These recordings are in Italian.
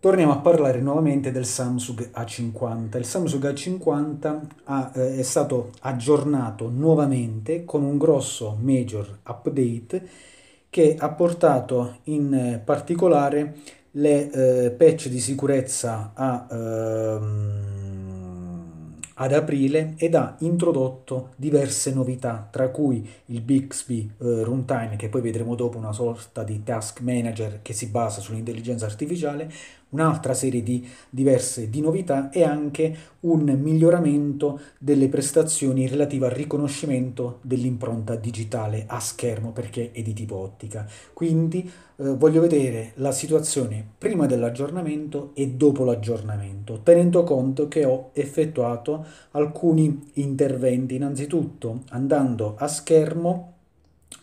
Torniamo a parlare nuovamente del Samsung A50. Il Samsung A50 ha, eh, è stato aggiornato nuovamente con un grosso major update che ha portato in eh, particolare le eh, patch di sicurezza a, ehm, ad aprile ed ha introdotto diverse novità, tra cui il Bixby eh, Runtime, che poi vedremo dopo una sorta di task manager che si basa sull'intelligenza artificiale, un'altra serie di diverse di novità e anche un miglioramento delle prestazioni relative al riconoscimento dell'impronta digitale a schermo perché è di tipo ottica. Quindi eh, voglio vedere la situazione prima dell'aggiornamento e dopo l'aggiornamento, tenendo conto che ho effettuato alcuni interventi, innanzitutto andando a schermo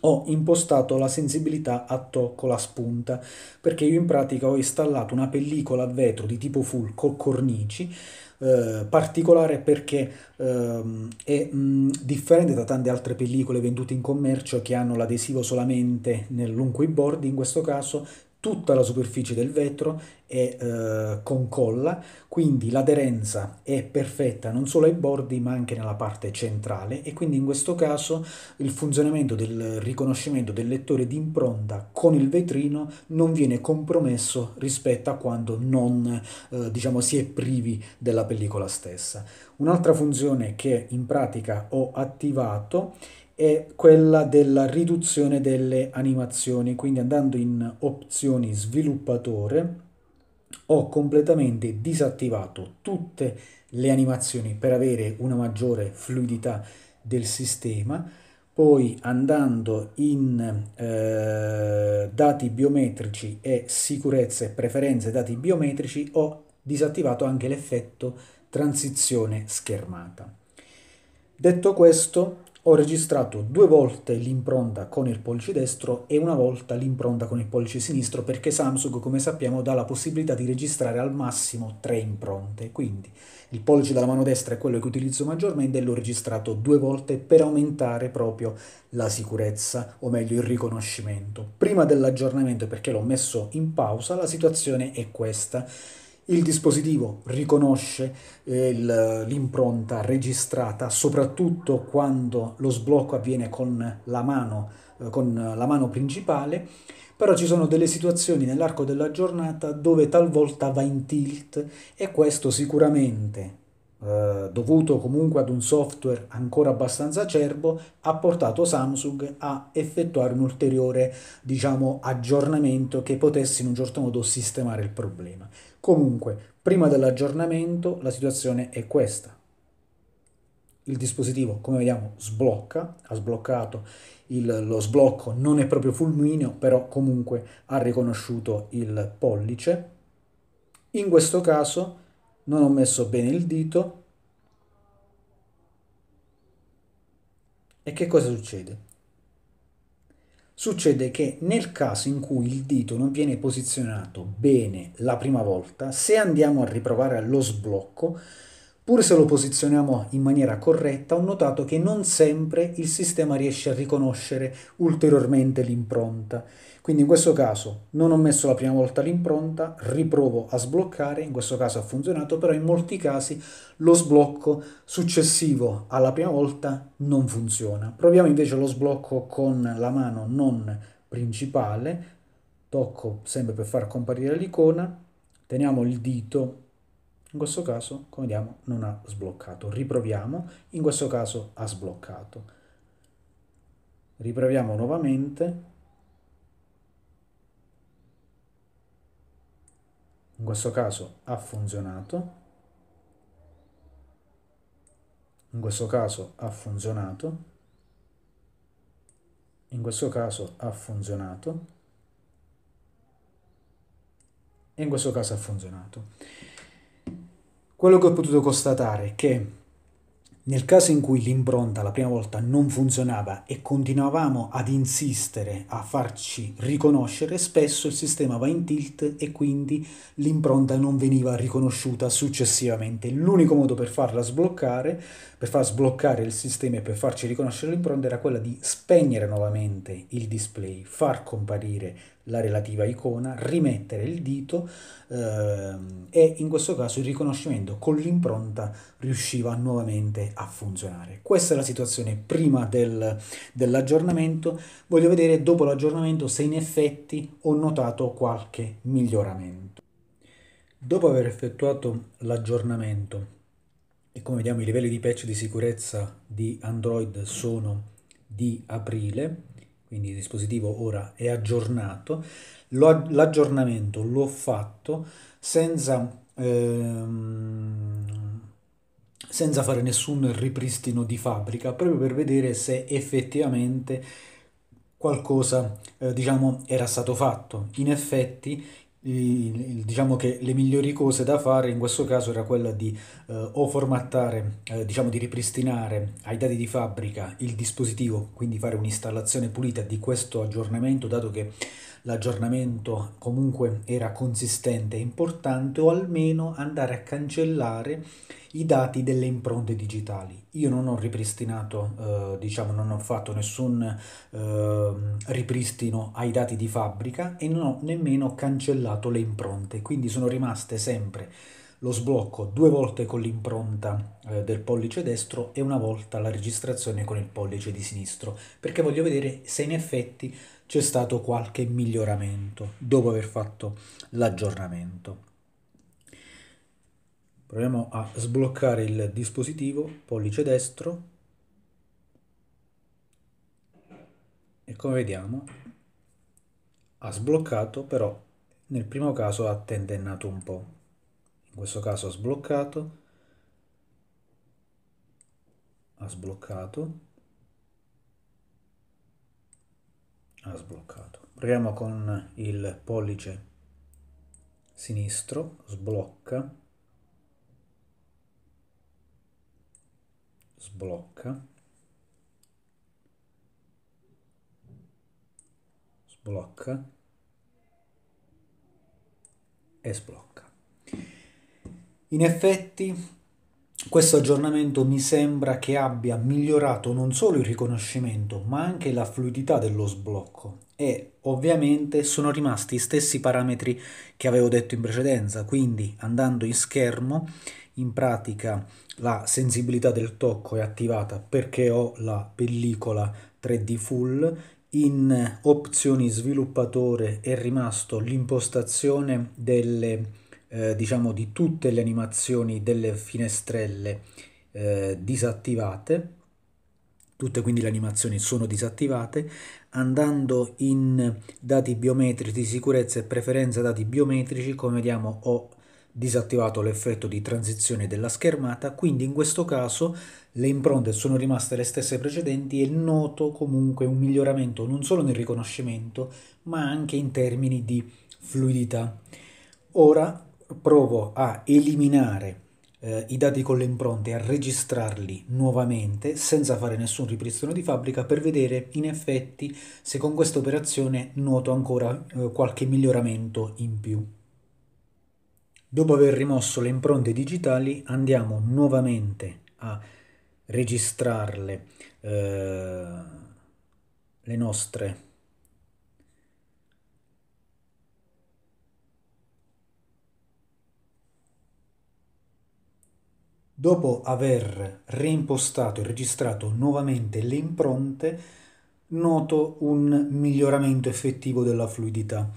ho impostato la sensibilità a tocco la spunta perché io in pratica ho installato una pellicola a vetro di tipo full con cornici eh, particolare perché eh, è mh, mm, differente da tante altre pellicole vendute in commercio che hanno l'adesivo solamente nel lungo i bordi in questo caso tutta la superficie del vetro è eh, con colla, quindi l'aderenza è perfetta non solo ai bordi ma anche nella parte centrale e quindi in questo caso il funzionamento del riconoscimento del lettore di impronta con il vetrino non viene compromesso rispetto a quando non eh, diciamo si è privi della pellicola stessa. Un'altra funzione che in pratica ho attivato è quella della riduzione delle animazioni, quindi andando in opzioni sviluppatore ho completamente disattivato tutte le animazioni per avere una maggiore fluidità del sistema, poi andando in eh, dati biometrici e sicurezza e preferenze dati biometrici ho disattivato anche l'effetto transizione schermata. Detto questo, ho registrato due volte l'impronta con il pollice destro e una volta l'impronta con il pollice sinistro perché Samsung come sappiamo dà la possibilità di registrare al massimo tre impronte quindi il pollice della mano destra è quello che utilizzo maggiormente e l'ho registrato due volte per aumentare proprio la sicurezza o meglio il riconoscimento prima dell'aggiornamento perché l'ho messo in pausa la situazione è questa il dispositivo riconosce eh, l'impronta registrata soprattutto quando lo sblocco avviene con la mano, eh, con la mano principale, però ci sono delle situazioni nell'arco della giornata dove talvolta va in tilt e questo sicuramente eh, dovuto comunque ad un software ancora abbastanza acerbo, ha portato Samsung a effettuare un ulteriore diciamo, aggiornamento che potesse in un certo modo sistemare il problema. Comunque, prima dell'aggiornamento la situazione è questa. Il dispositivo, come vediamo, sblocca, ha sbloccato il, lo sblocco, non è proprio fulmineo, però comunque ha riconosciuto il pollice. In questo caso non ho messo bene il dito e che cosa succede? Succede che nel caso in cui il dito non viene posizionato bene la prima volta, se andiamo a riprovare lo sblocco, Pur se lo posizioniamo in maniera corretta, ho notato che non sempre il sistema riesce a riconoscere ulteriormente l'impronta. Quindi in questo caso non ho messo la prima volta l'impronta, riprovo a sbloccare, in questo caso ha funzionato, però in molti casi lo sblocco successivo alla prima volta non funziona. Proviamo invece lo sblocco con la mano non principale, tocco sempre per far comparire l'icona, teniamo il dito in questo caso come vediamo non ha sbloccato riproviamo in questo caso ha sbloccato riproviamo nuovamente in questo caso ha funzionato in questo caso ha funzionato in questo caso ha funzionato e in questo caso ha funzionato quello che ho potuto constatare è che nel caso in cui l'impronta la prima volta non funzionava e continuavamo ad insistere a farci riconoscere, spesso il sistema va in tilt e quindi l'impronta non veniva riconosciuta successivamente. L'unico modo per farla sbloccare, per far sbloccare il sistema e per farci riconoscere l'impronta era quella di spegnere nuovamente il display, far comparire la relativa icona, rimettere il dito eh, e in questo caso il riconoscimento con l'impronta riusciva nuovamente a funzionare. Questa è la situazione prima del, dell'aggiornamento, voglio vedere dopo l'aggiornamento se in effetti ho notato qualche miglioramento. Dopo aver effettuato l'aggiornamento e come vediamo i livelli di patch di sicurezza di Android sono di aprile, quindi il dispositivo ora è aggiornato, lo, l'aggiornamento l'ho fatto senza, ehm, senza fare nessun ripristino di fabbrica, proprio per vedere se effettivamente qualcosa eh, diciamo era stato fatto. In effetti diciamo che le migliori cose da fare in questo caso era quella di eh, o formattare, eh, diciamo di ripristinare ai dati di fabbrica il dispositivo, quindi fare un'installazione pulita di questo aggiornamento, dato che l'aggiornamento comunque era consistente e importante o almeno andare a cancellare i dati delle impronte digitali. Io non ho ripristinato, eh, diciamo, non ho fatto nessun eh, ripristino ai dati di fabbrica e non ho nemmeno cancellato le impronte, quindi sono rimaste sempre lo sblocco due volte con l'impronta eh, del pollice destro e una volta la registrazione con il pollice di sinistro, perché voglio vedere se in effetti c'è stato qualche miglioramento dopo aver fatto l'aggiornamento. Proviamo a sbloccare il dispositivo, pollice destro e come vediamo ha sbloccato però nel primo caso ha tentennato un po', in questo caso ha sbloccato, ha sbloccato ha sbloccato. Proviamo con il pollice sinistro, sblocca, sblocca, sblocca e sblocca. In effetti questo aggiornamento mi sembra che abbia migliorato non solo il riconoscimento, ma anche la fluidità dello sblocco e ovviamente sono rimasti gli stessi parametri che avevo detto in precedenza, quindi andando in schermo in pratica la sensibilità del tocco è attivata perché ho la pellicola 3D full in opzioni sviluppatore è rimasto l'impostazione delle eh, diciamo di tutte le animazioni delle finestrelle eh, disattivate tutte quindi le animazioni sono disattivate andando in dati biometrici di sicurezza e preferenza dati biometrici come vediamo ho disattivato l'effetto di transizione della schermata quindi in questo caso le impronte sono rimaste le stesse precedenti e noto comunque un miglioramento non solo nel riconoscimento ma anche in termini di fluidità ora provo a eliminare eh, i dati con le impronte, e a registrarli nuovamente senza fare nessun ripristino di fabbrica per vedere in effetti se con questa operazione noto ancora eh, qualche miglioramento in più. Dopo aver rimosso le impronte digitali andiamo nuovamente a registrarle eh, le nostre impronte Dopo aver reimpostato e registrato nuovamente le impronte, noto un miglioramento effettivo della fluidità.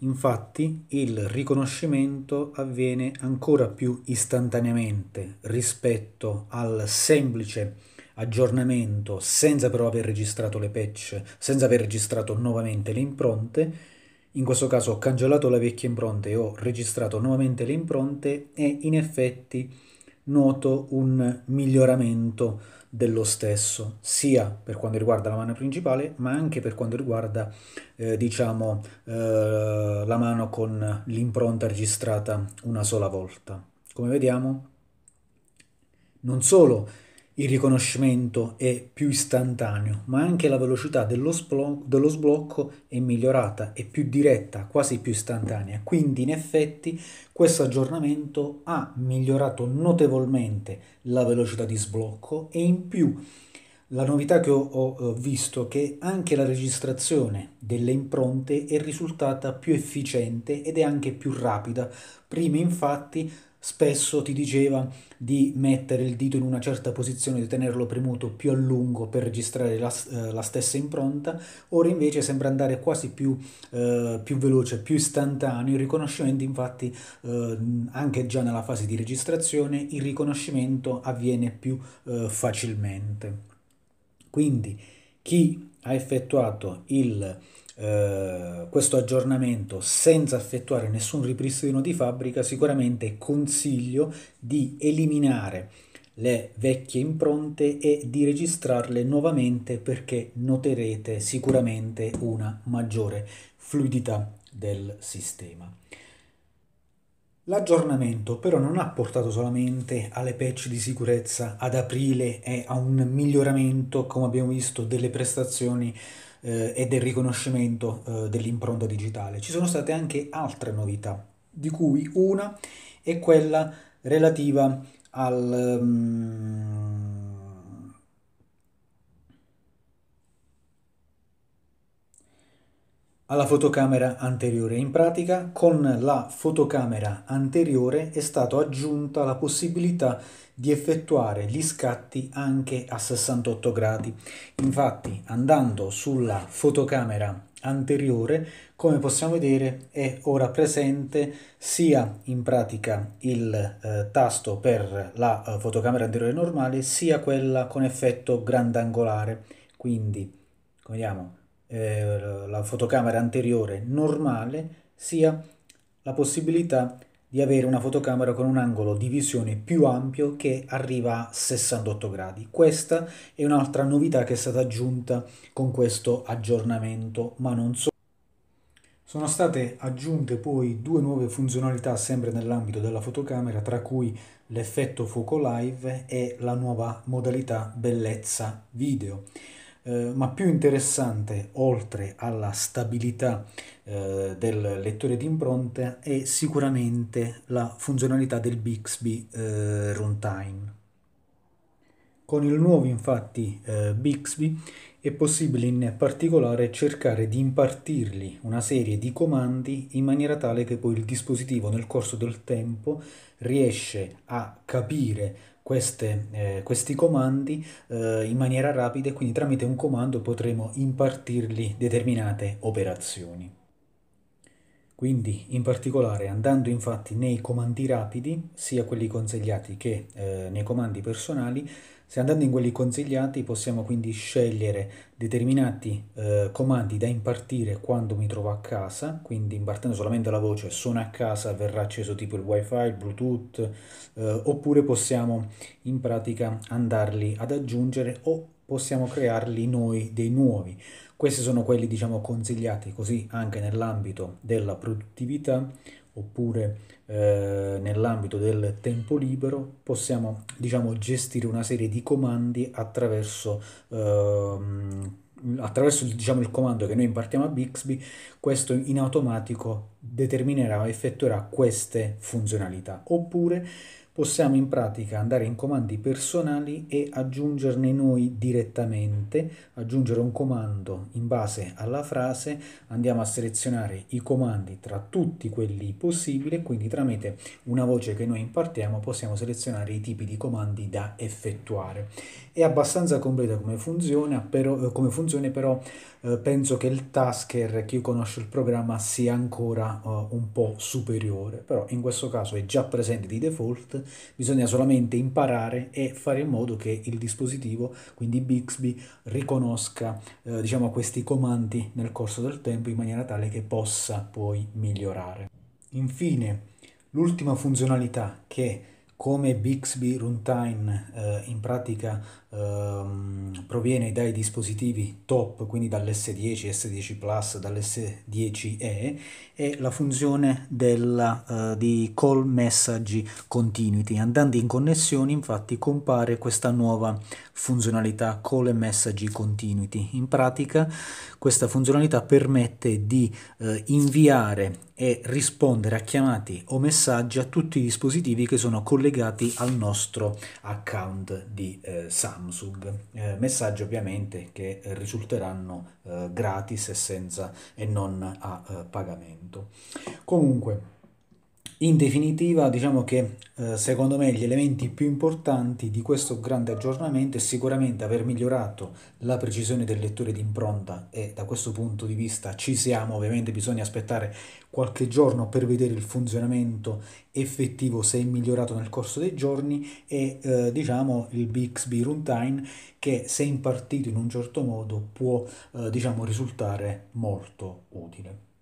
Infatti il riconoscimento avviene ancora più istantaneamente rispetto al semplice aggiornamento senza però aver registrato le patch, senza aver registrato nuovamente le impronte. In questo caso ho cancellato le vecchie impronte e ho registrato nuovamente le impronte e in effetti noto un miglioramento dello stesso, sia per quanto riguarda la mano principale, ma anche per quanto riguarda eh, diciamo, eh, la mano con l'impronta registrata una sola volta. Come vediamo, non solo il riconoscimento è più istantaneo, ma anche la velocità dello, sblo- dello, sblocco è migliorata, è più diretta, quasi più istantanea. Quindi in effetti questo aggiornamento ha migliorato notevolmente la velocità di sblocco e in più la novità che ho, ho visto è che anche la registrazione delle impronte è risultata più efficiente ed è anche più rapida. Prima infatti spesso ti diceva di mettere il dito in una certa posizione, di tenerlo premuto più a lungo per registrare la, eh, la stessa impronta, ora invece sembra andare quasi più, eh, più veloce, più istantaneo, il riconoscimento infatti eh, anche già nella fase di registrazione il riconoscimento avviene più eh, facilmente. Quindi chi ha effettuato il eh, questo aggiornamento senza effettuare nessun ripristino di fabbrica, sicuramente consiglio di eliminare le vecchie impronte e di registrarle nuovamente perché noterete sicuramente una maggiore fluidità del sistema. L'aggiornamento però non ha portato solamente alle patch di sicurezza ad aprile e a un miglioramento, come abbiamo visto, delle prestazioni eh, e del riconoscimento eh, dell'impronta digitale. Ci sono state anche altre novità, di cui una è quella relativa al... Um, alla fotocamera anteriore. In pratica con la fotocamera anteriore è stata aggiunta la possibilità di effettuare gli scatti anche a 68 gradi. Infatti andando sulla fotocamera anteriore come possiamo vedere è ora presente sia in pratica il eh, tasto per la eh, fotocamera anteriore normale sia quella con effetto grandangolare quindi vediamo eh, la fotocamera anteriore normale sia la possibilità di avere una fotocamera con un angolo di visione più ampio che arriva a 68 gradi. Questa è un'altra novità che è stata aggiunta con questo aggiornamento, ma non solo. Sono state aggiunte poi due nuove funzionalità sempre nell'ambito della fotocamera, tra cui l'effetto fuoco live e la nuova modalità bellezza video. Eh, ma più interessante, oltre alla stabilità eh, del lettore di impronte, è sicuramente la funzionalità del Bixby eh, Runtime. Con il nuovo infatti eh, Bixby è possibile in particolare cercare di impartirgli una serie di comandi in maniera tale che poi il dispositivo nel corso del tempo riesce a capire queste, eh, questi comandi eh, in maniera rapida e quindi tramite un comando potremo impartirgli determinate operazioni. Quindi in particolare andando infatti nei comandi rapidi, sia quelli consigliati che eh, nei comandi personali, se andando in quelli consigliati possiamo quindi scegliere determinati eh, comandi da impartire quando mi trovo a casa, quindi impartendo solamente la voce sono a casa verrà acceso tipo il wifi, il bluetooth, eh, oppure possiamo in pratica andarli ad aggiungere o possiamo crearli noi dei nuovi. Questi sono quelli diciamo consigliati così anche nell'ambito della produttività oppure eh, nell'ambito del tempo libero possiamo diciamo, gestire una serie di comandi attraverso, eh, attraverso diciamo, il comando che noi impartiamo a Bixby, questo in automatico determinerà o effettuerà queste funzionalità. Oppure possiamo in pratica andare in comandi personali e aggiungerne noi direttamente, aggiungere un comando in base alla frase, andiamo a selezionare i comandi tra tutti quelli possibili e quindi tramite una voce che noi impartiamo possiamo selezionare i tipi di comandi da effettuare. È abbastanza completa come funzione, però, eh, come funzione, però eh, penso che il tasker, chi conosce il programma, sia ancora eh, un po' superiore, però in questo caso è già presente di default, bisogna solamente imparare e fare in modo che il dispositivo, quindi Bixby, riconosca eh, diciamo, questi comandi nel corso del tempo in maniera tale che possa poi migliorare. Infine, l'ultima funzionalità che come Bixby Runtime eh, in pratica ehm, proviene dai dispositivi top, quindi dall'S10, S10 Plus, dall'S10E, è la funzione della, eh, di Call Message Continuity. Andando in connessione, infatti, compare questa nuova funzionalità Call Message Continuity. In pratica, questa funzionalità permette di eh, inviare e rispondere a chiamati o messaggi a tutti i dispositivi che sono collegati collegati al nostro account di eh, Samsung. Eh, messaggi ovviamente che risulteranno eh, gratis e, senza, e non a eh, pagamento. Comunque, in definitiva, diciamo che eh, secondo me gli elementi più importanti di questo grande aggiornamento è sicuramente aver migliorato la precisione del lettore di impronta e da questo punto di vista ci siamo, ovviamente bisogna aspettare qualche giorno per vedere il funzionamento effettivo se è migliorato nel corso dei giorni e eh, diciamo il Bixby Runtime che se impartito in un certo modo può eh, diciamo risultare molto utile.